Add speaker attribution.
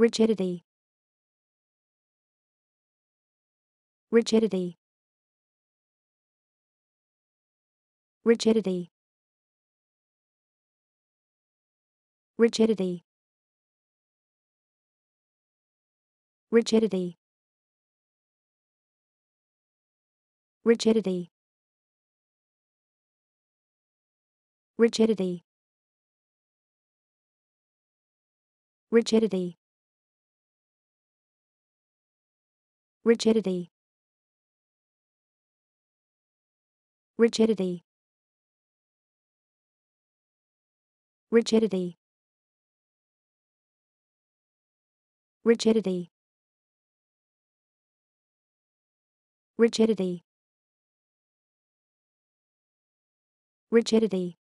Speaker 1: rigidity rigidity rigidity rigidity rigidity rigidity rigidity rigidity rigidity rigidity rigidity rigidity rigidity rigidity